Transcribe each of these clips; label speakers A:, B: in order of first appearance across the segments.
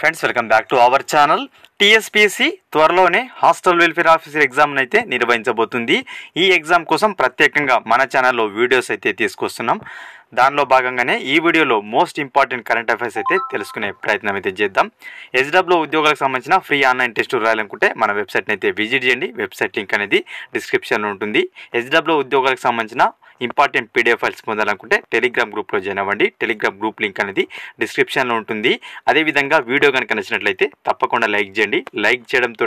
A: friends welcome back to our channel TSPC త్వరలోనే hostel welfare officer ఎగ్జామ్ని అయితే నిర్వహించబోతుంది ఈ ఎగ్జామ్ కోసం ప్రత్యేకంగా మన ఛానల్లో వీడియోస్ అయితే తీసుకొస్తున్నాం దానిలో భాగంగానే ఈ వీడియోలో మోస్ట్ ఇంపార్టెంట్ కరెంట్ అఫైర్స్ అయితే తెలుసుకునే ప్రయత్నం అయితే చేద్దాం ఎస్డబ్ల్యూ ఉద్యోగాలకు సంబంధించిన ఫ్రీ ఆన్లైన్ టెస్ట్ రాయాలనుకుంటే మన వెబ్సైట్ని అయితే విజిట్ చేయండి వెబ్సైట్ లింక్ అనేది డిస్క్రిప్షన్లో ఉంటుంది ఎస్డబ్ల్యూ ఉద్యోగాలకు సంబంధించిన ఇంపార్టెంట్ పీడిఎఫ్ ఫైల్స్ పొందాలనుకుంటే టెలిగ్రామ్ గ్రూప్లో జాయిన్ అవ్వండి టెలిగ్రామ్ గ్రూప్ లింక్ అనేది డిస్క్రిప్షన్లో ఉంటుంది అదేవిధంగా వీడియో కనుక నచ్చినట్లయితే తప్పకుండా లైక్ చేయండి లైక్ చేయడంతో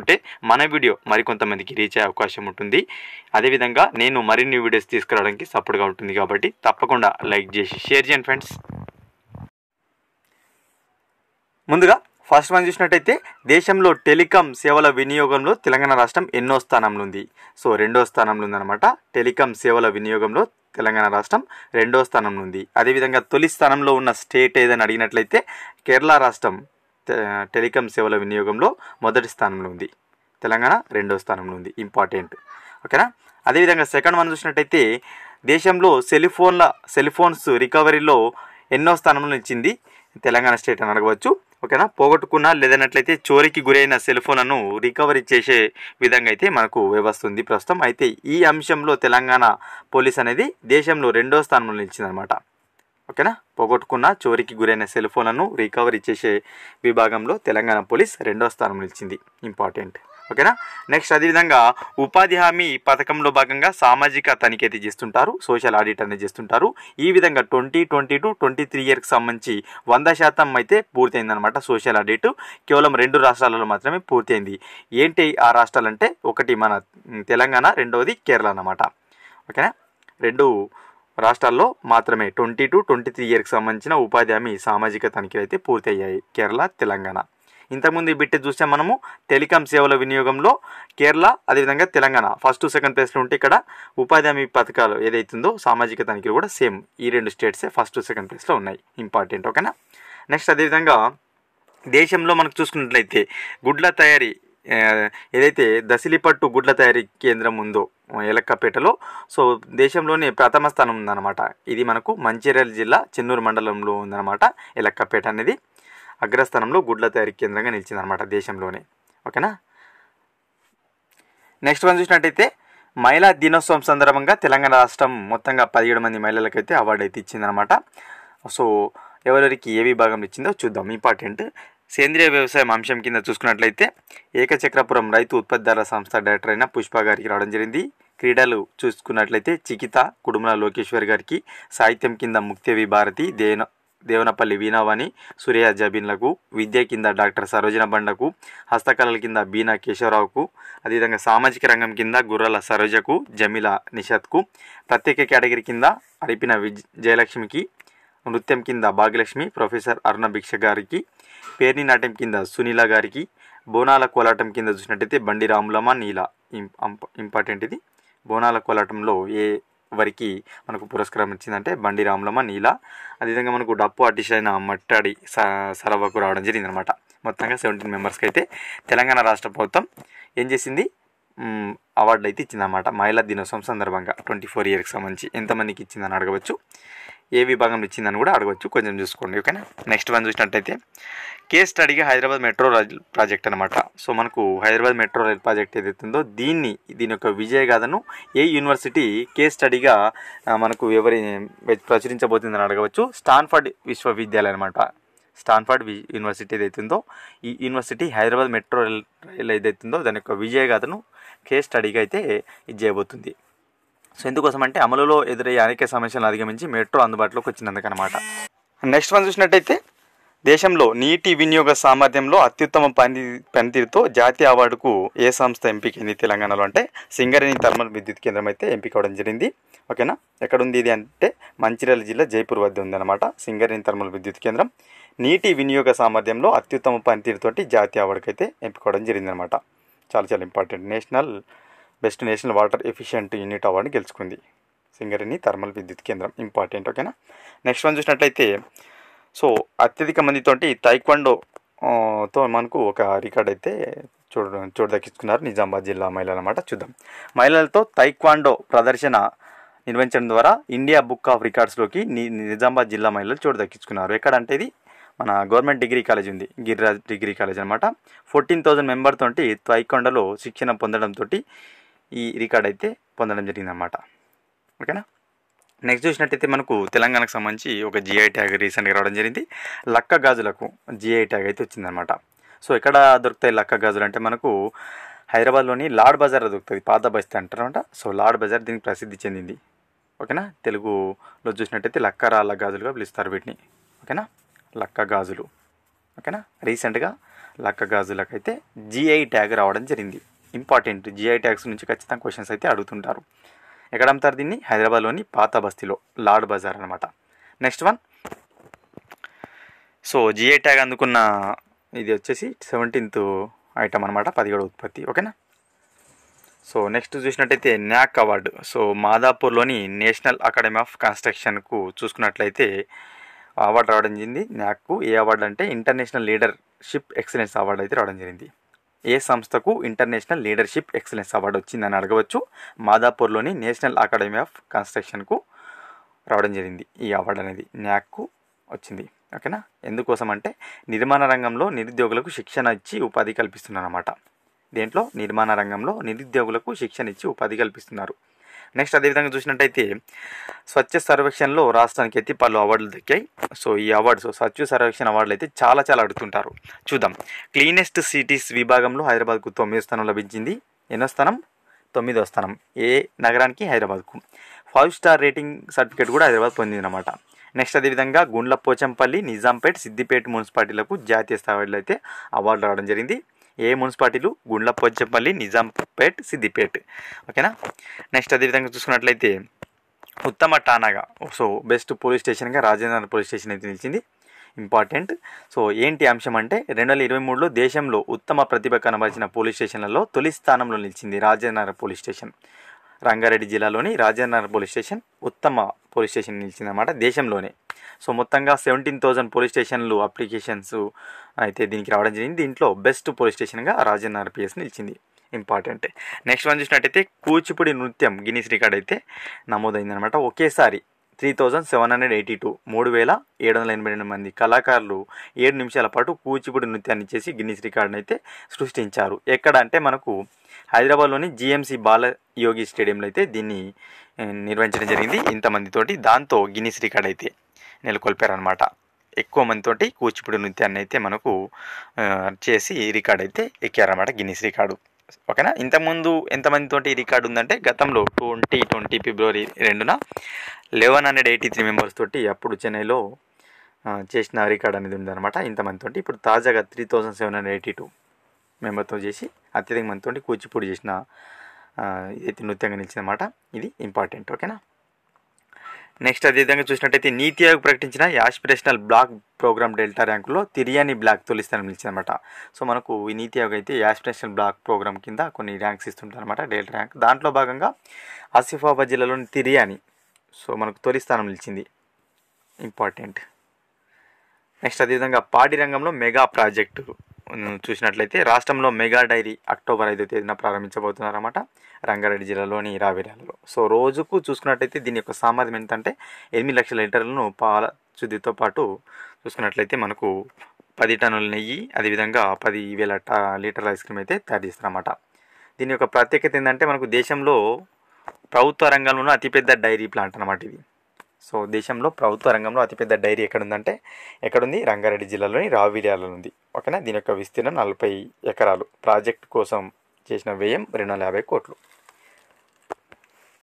A: మన వీడియో మరికొంతమందికి రీచ్ అయ్యే అవకాశం ఉంటుంది అదేవిధంగా నేను మరిన్ని వీడియోస్ తీసుకురావడానికి సపోర్ట్గా ఉంటుంది కాబట్టి తప్పకుండా లైక్ చేసి షేర్ చేయండి ఫ్రెండ్స్ ముందుగా ఫస్ట్ మనం చూసినట్టయితే దేశంలో టెలికాం సేవల వినియోగంలో తెలంగాణ రాష్ట్రం ఎన్నో స్థానంలో ఉంది సో రెండో స్థానంలో ఉందన్నమాట టెలికాం సేవల వినియోగంలో తెలంగాణ రాష్ట్రం రెండో స్థానంలో ఉంది అదేవిధంగా తొలి స్థానంలో ఉన్న స్టేట్ ఏదని అడిగినట్లయితే కేరళ రాష్ట్రం టెలికాం సేవల వినియోగంలో మొదటి స్థానంలో ఉంది తెలంగాణ రెండో స్థానంలో ఉంది ఇంపార్టెంట్ ఓకేనా అదేవిధంగా సెకండ్ మనం చూసినట్టయితే దేశంలో సెలిఫోన్ల సెలిఫోన్స్ రికవరీలో ఎన్నో స్థానంలో నిలిచింది తెలంగాణ స్టేట్ అని అడగవచ్చు ఓకేనా పోగొట్టుకున్న లేదన్నట్లయితే చోరీకి గురైన సెల్ ఫోన్లను రికవరీ చేసే విధంగా అయితే మనకు వ్యవస్థ ఉంది ప్రస్తుతం అయితే ఈ అంశంలో తెలంగాణ పోలీస్ అనేది దేశంలో రెండో స్థానంలో నిలిచిందనమాట ఓకేనా పోగొట్టుకున్న చోరీకి గురైన సెల్ ఫోన్లను రికవరీ చేసే విభాగంలో తెలంగాణ పోలీస్ రెండో స్థానంలో నిలిచింది ఇంపార్టెంట్ ఓకేనా నెక్స్ట్ అదేవిధంగా ఉపాధి హామీ పథకంలో భాగంగా సామాజిక తనిఖీ అయితే చేస్తుంటారు సోషల్ ఆడిట్ అనేది చేస్తుంటారు ఈ విధంగా twenty twenty two twenty three ఇయర్కి సంబంధించి వంద శాతం అయితే పూర్తయిందనమాట సోషల్ ఆడిట్ కేవలం రెండు రాష్ట్రాలలో మాత్రమే పూర్తయింది ఏంటి ఆ రాష్ట్రాలంటే ఒకటి మన తెలంగాణ రెండవది కేరళ అనమాట ఓకేనా రెండు రాష్ట్రాల్లో మాత్రమే ట్వంటీ టు ట్వంటీ త్రీ ఇయర్కి సంబంధించిన ఉపాధి హామీ సామాజిక తనిఖీలు అయితే పూర్తయ్యాయి కేరళ తెలంగాణ ఇంతకుముందు ఈ బిట్ చూస్తే మనము టెలికాం సేవల వినియోగంలో కేరళ అదేవిధంగా తెలంగాణ ఫస్ట్ సెకండ్ ప్లేస్లో ఉంటే ఇక్కడ ఉపాధి హామీ పథకాలు ఏదైతుందో సామాజిక తనిఖీలు కూడా సేమ్ ఈ రెండు స్టేట్సే ఫస్ట్ సెకండ్ ప్లేస్లో ఉన్నాయి ఇంపార్టెంట్ ఓకేనా నెక్స్ట్ అదేవిధంగా దేశంలో మనకు చూసుకున్నట్లయితే గుడ్ల తయారీ ఏదైతే దసిలిపట్టు గుడ్ల తయారీ కేంద్రం ఉందో ఎలక్కపేటలో సో దేశంలోనే ప్రథమ స్థానం ఉందన్నమాట ఇది మనకు మంచిర్యాల జిల్లా చెన్నూరు మండలంలో ఉందన్నమాట ఎలక్కపేట అనేది అగ్రస్థానంలో గుడ్ల తయారీ కేంద్రంగా నిలిచిందనమాట దేశంలోనే ఓకేనా నెక్స్ట్ వన్ చూసినట్టయితే మహిళా దినోత్సవం సందర్భంగా తెలంగాణ రాష్ట్రం మొత్తంగా పదిహేడు మంది మహిళలకైతే అవార్డు అయితే ఇచ్చిందనమాట సో ఎవరెవరికి ఏ విభాగం ఇచ్చిందో చూద్దాం ఇంపార్టెంట్ సేంద్రియ వ్యవసాయం అంశం కింద చూసుకున్నట్లయితే ఏకచక్రపురం రైతు ఉత్పత్తిదారుల సంస్థ డైరెక్టర్ అయిన పుష్ప గారికి రావడం జరిగింది క్రీడలు చూసుకున్నట్లయితే చికిత కుడుమల లోకేశ్వర్ గారికి సాహిత్యం కింద ముక్తేవి భారతి దేన దేవనపల్లి వీణావాణి సూర్య జబిన్లకు విద్య కింద డాక్టర్ సరోజన బండకు హస్తకళల కింద బీనా కేశవరావుకు అదేవిధంగా సామాజిక రంగం కింద గుర్రాల సరోజకు జమిల నిషాద్కు ప్రత్యేక కేటగిరీ కింద అడిపిన విజ్ జయలక్ష్మికి నృత్యం కింద భాగ్యలక్ష్మి ప్రొఫెసర్ అరుణ భిక్ష గారికి పేర్ని నాట్యం కింద సునీల గారికి బోనాల కోలాటం కింద చూసినట్టయితే బండి రాములమ్మ నీల ఇంపార్టెంట్ ఇది బోనాల కోలాటంలో ఏ వరికి మనకు పురస్కారం ఇచ్చిందంటే బండి రామలమ్మ నీల అదేవిధంగా మనకు డప్పు ఆర్టిస్ట్ అయిన మట్టడి సరవకు రావడం జరిగింది అనమాట మొత్తంగా సెవెంటీన్ మెంబర్స్కి అయితే తెలంగాణ రాష్ట్ర ప్రభుత్వం ఏం చేసింది అవార్డులు అయితే ఇచ్చిందన్నమాట మహిళా దినోత్సవం సందర్భంగా ట్వంటీ ఫోర్ ఇయర్కి సంబంధించి ఎంతమందికి ఇచ్చిందని అడగవచ్చు ఏ విభాగంలో ఇచ్చిందని కూడా అడగవచ్చు కొంచెం చూసుకోండి ఓకేనా నెక్స్ట్ వన్ చూసినట్టయితే కేస్ స్టడీగా హైదరాబాద్ మెట్రో రైల్ ప్రాజెక్ట్ అనమాట సో మనకు హైదరాబాద్ మెట్రో రైల్ ప్రాజెక్ట్ ఏదైతే ఉందో దీన్ని దీని యొక్క విజయగాథను ఏ యూనివర్సిటీ కేస్ స్టడీగా మనకు ఎవరి ప్రచురించబోతుందని అడగవచ్చు స్టాన్ఫర్డ్ విశ్వవిద్యాలయం అనమాట స్టాన్ఫర్డ్ యూనివర్సిటీ ఏదైతుందో ఈ యూనివర్సిటీ హైదరాబాద్ మెట్రో రైల్ ఏదైతుందో దాని యొక్క విజయగాథను కేస్ స్టడీగా అయితే ఇది చేయబోతుంది సో ఎందుకోసం అంటే అమలులో ఎదురయ్యే అనేక సమస్యలను అధిగమించి మెట్రో అందుబాటులోకి వచ్చినందుకనమాట నెక్స్ట్ వన్ చూసినట్టయితే దేశంలో నీటి వినియోగ సామర్థ్యంలో అత్యుత్తమ పని పనితీరుతో జాతీయ అవార్డుకు ఏ సంస్థ ఎంపికైంది తెలంగాణలో అంటే సింగరేణి థర్మల్ విద్యుత్ కేంద్రం అయితే ఎంపిక అవడం జరిగింది ఓకేనా ఎక్కడుంది ఇది అంటే మంచిర్యాల జిల్లా జైపూర్ వద్ద ఉందన్నమాట సింగరేణి థర్మల్ విద్యుత్ కేంద్రం నీటి వినియోగ సామర్థ్యంలో అత్యుత్తమ పనితీరుతోటి జాతీయ అవార్డుకు అయితే ఎంపిక అవడం జరిగిందనమాట చాలా చాలా important national best national water efficient unit award గెలుచుకుంది సింగరేణి థర్మల్ విద్యుత్ కేంద్రం ఇంపార్టెంట్ ఓకేనా నెక్స్ట్ వన్ చూసినట్లయితే సో అత్యధిక మందితో తైక్వండో తో మనకు ఒక రికార్డ్ అయితే చూడ చూడదక్కించుకున్నారు నిజామాబాద్ జిల్లా మహిళలు అనమాట చూద్దాం మహిళలతో తైక్వాండో ప్రదర్శన నిర్వహించడం ద్వారా ఇండియా బుక్ ఆఫ్ రికార్డ్స్లోకి నిజామాబాద్ జిల్లా మహిళలు చూడదక్కించుకున్నారు ఎక్కడంటే ఇది మన గవర్నమెంట్ డిగ్రీ కాలేజ్ ఉంది గిరిరాజ్ డిగ్రీ కాలేజ్ అనమాట ఫోర్టీన్ థౌజండ్ మెంబర్తో తైక్వాండోలో శిక్షణ పొందడంతో ఈ రికార్డ్ అయితే పొందడం జరిగింది అనమాట ఓకేనా నెక్స్ట్ చూసినట్టయితే మనకు తెలంగాణకు సంబంధించి ఒక జిఐ ట్యాగ్ రీసెంట్గా రావడం జరిగింది లక్క గాజులకు జిఐ ట్యాగ్ అయితే వచ్చిందనమాట సో ఇక్కడ దొరుకుతాయి లక్క గాజులు అంటే మనకు హైదరాబాద్లోని లాడ్ బజార్ దొరుకుతుంది పాత బస్తీ అంటారనమాట సో లాడ్ బజార్ దీనికి ప్రసిద్ధి చెందింది ఓకేనా తెలుగులో చూసినట్టయితే లక్క రాళ్ళ గాజులుగా పిలుస్తారు వీటిని ఓకేనా లక్క గాజులు ఓకేనా రీసెంట్గా లక్క గాజులకైతే జిఐ ట్యాగ్ రావడం జరిగింది ఇంపార్టెంట్ జిఐ ట్యాక్స్ నుంచి ఖచ్చితంగా క్వశ్చన్స్ అయితే అడుగుతుంటారు ఎక్కడ అమ్ముతారు దీన్ని హైదరాబాద్లోని పాత బస్తీలో లార్డ్ బజార్ అనమాట next one so GI tag అందుకున్న ఇది వచ్చేసి సెవెంటీన్త్ ఐటమ్ అనమాట పదిహేడు ఉత్పత్తి ఓకేనా సో నెక్స్ట్ చూసినట్టయితే న్యాక్ అవార్డు సో మాదాపూర్లోని నేషనల్ అకాడమీ ఆఫ్ కన్స్ట్రక్షన్కు చూసుకున్నట్లయితే అవార్డు రావడం జరిగింది న్యాక్కు ఏ అవార్డు అంటే ఇంటర్నేషనల్ లీడర్షిప్ ఎక్సలెన్స్ అవార్డు అయితే రావడం జరిగింది ఏ సంస్థకు ఇంటర్నేషనల్ లీడర్షిప్ ఎక్సలెన్స్ అవార్డు వచ్చిందని అడగవచ్చు మాదాపూర్లోని నేషనల్ అకాడమీ ఆఫ్ కన్స్ట్రక్షన్కు రావడం జరిగింది ఈ అవార్డు అనేది న్యాక్కు వచ్చింది ఓకేనా ఎందుకోసం అంటే నిర్మాణ రంగంలో నిరుద్యోగులకు శిక్షణ ఇచ్చి ఉపాధి కల్పిస్తున్నారు అనమాట దీంట్లో నిర్మాణ రంగంలో నిరుద్యోగులకు శిక్షణ ఇచ్చి ఉపాధి కల్పిస్తున్నారు నెక్స్ట్ అదేవిధంగా చూసినట్టయితే స్వచ్ఛ సర్వేక్షణలో రాష్ట్రానికి అయితే పలు అవార్డులు దక్కాయి సో ఈ అవార్డ్స్ స్వచ్ఛ సర్వేక్షణ అవార్డులు అయితే చాలా చాలా అడుగుతుంటారు చూద్దాం క్లీనెస్ట్ సిటీస్ విభాగంలో హైదరాబాద్కు తొమ్మిదో స్థానం లభించింది ఎన్నో స్థానం తొమ్మిదో స్థానం ఏ నగరానికి హైదరాబాద్కు ఫైవ్ స్టార్ రేటింగ్ సర్టిఫికేట్ కూడా హైదరాబాద్ అనమాట నెక్స్ట్ అదేవిధంగా గుండ్ల పోచంపల్లి నిజాంపేట్ సిద్దిపేట మున్సిపాలిటీలకు జాతీయ స్థాయిలో అయితే అవార్డు రావడం జరిగింది ఏ మున్సిపాలిటీలు గుండ్ల పోచంపల్లి నిజాంపేట్ సిద్దిపేట్ ఓకేనా నెక్స్ట్ అదేవిధంగా చూసుకున్నట్లయితే ఉత్తమ టానాగా సో బెస్ట్ పోలీస్ స్టేషన్గా రాజేంద్ర పోలీస్ స్టేషన్ అయితే నిలిచింది ఇంపార్టెంట్ సో ఏంటి అంశం అంటే రెండు వేల ఇరవై మూడులో దేశంలో ఉత్తమ ప్రతిభ కనబరిచిన పోలీస్ స్టేషన్లలో తొలి స్థానంలో నిలిచింది రాజేంద్ర పోలీస్ స్టేషన్ రంగారెడ్డి జిల్లాలోని రాజేంద్రనగర్ పోలీస్ స్టేషన్ ఉత్తమ పోలీస్ స్టేషన్ నిలిచిందన్నమాట దేశంలోనే సో మొత్తంగా సెవెంటీన్ థౌజండ్ పోలీస్ స్టేషన్లు అప్లికేషన్స్ అయితే దీనికి రావడం జరిగింది దీంట్లో బెస్ట్ పోలీస్ స్టేషన్గా రాజేంద్రనగర్ పిఎస్ నిలిచింది ఇంపార్టెంట్ నెక్స్ట్ వన్ చూసినట్టయితే కూచిపూడి నృత్యం గినీస్ రికార్డ్ అయితే నమోదైందనమాట ఒకేసారి three thousand seven hundred eighty two మూడు వేల ఏడు వందల ఎనభై రెండు మంది కళాకారులు ఏడు నిమిషాల పాటు కూచిపూడి నృత్యాన్ని చేసి గిన్నీస్ రికార్డును అయితే సృష్టించారు ఎక్కడ అంటే మనకు హైదరాబాద్లోని జిఎంసి బాల యోగి స్టేడియంలో అయితే దీన్ని నిర్వహించడం జరిగింది ఇంతమందితోటి దాంతో గిన్నీస్ రికార్డ్ అయితే నెలకొల్పారనమాట ఎక్కువ మందితోటి కూచిపూడి నృత్యాన్ని అయితే మనకు చేసి రికార్డ్ అయితే ఎక్కారనమాట గిన్నీస్ రికార్డు ఓకేనా ఇంతకుముందు ఎంతమందితోటి రికార్డు ఉందంటే గతంలో ట్వంటీ ట్వంటీ ఫిబ్రవరి రెండున eleven hundred eighty three members తోటి అప్పుడు చెన్నైలో చేసిన రికార్డ్ అనేది ఉందన్నమాట ఇంతమందితోటి ఇప్పుడు తాజాగా three thousand seven hundred eighty two మెంబర్తో చేసి అత్యధిక మందితో కూచిపూడి చేసిన ఇదైతే నృత్యంగా నిలిచిందన్నమాట ఇది ఇంపార్టెంట్ ఓకేనా నెక్స్ట్ అదేవిధంగా చూసినట్టయితే నీతి ఆయోగ్ ప్రకటించిన యాస్పిరేషనల్ బ్లాక్ ప్రోగ్రామ్ డెల్టా ర్యాంకులో తిరియాని బ్లాక్ తొలి స్థానం నిలిచిందనమాట సో మనకు ఈ నీతి ఆయోగ్ అయితే యాస్పిరేషనల్ బ్లాక్ ప్రోగ్రామ్ కింద కొన్ని ర్యాంక్స్ ఇస్తుంటారనమాట డెల్టా ర్యాంక్ దాంట్లో భాగంగా ఆసిఫాబాద్ జిల్లాలోని తిరియాని సో మనకు తొలి స్థానం నిలిచింది ఇంపార్టెంట్ నెక్స్ట్ అదేవిధంగా పాడి రంగంలో మెగా ప్రాజెక్టు చూసినట్లయితే రాష్ట్రంలో మెగా డైరీ అక్టోబర్ ఐదో తేదీన ప్రారంభించబోతున్నారన్నమాట రంగారెడ్డి జిల్లాలోని రావిరాలలో సో రోజుకు చూసుకున్నట్లయితే దీని యొక్క సామర్థ్యం ఎంతంటే ఎనిమిది లక్షల లీటర్లను పాల శుద్ధితో పాటు చూసుకున్నట్లయితే మనకు పది టన్నుల నెయ్యి అదేవిధంగా పది వేల లీటర్ల ఐస్ క్రీమ్ అయితే తయారు చేస్తారన్నమాట దీని యొక్క ప్రత్యేకత ఏంటంటే మనకు దేశంలో ప్రభుత్వ ఉన్న అతిపెద్ద డైరీ ప్లాంట్ అనమాట ఇది సో దేశంలో ప్రభుత్వ రంగంలో అతిపెద్ద డైరీ ఎక్కడుందంటే ఎక్కడుంది రంగారెడ్డి జిల్లాలోని రావిలియాలలో ఉంది ఓకేనా దీని యొక్క విస్తీర్ణం నలభై ఎకరాలు ప్రాజెక్ట్ కోసం చేసిన వ్యయం రెండు వందల యాభై కోట్లు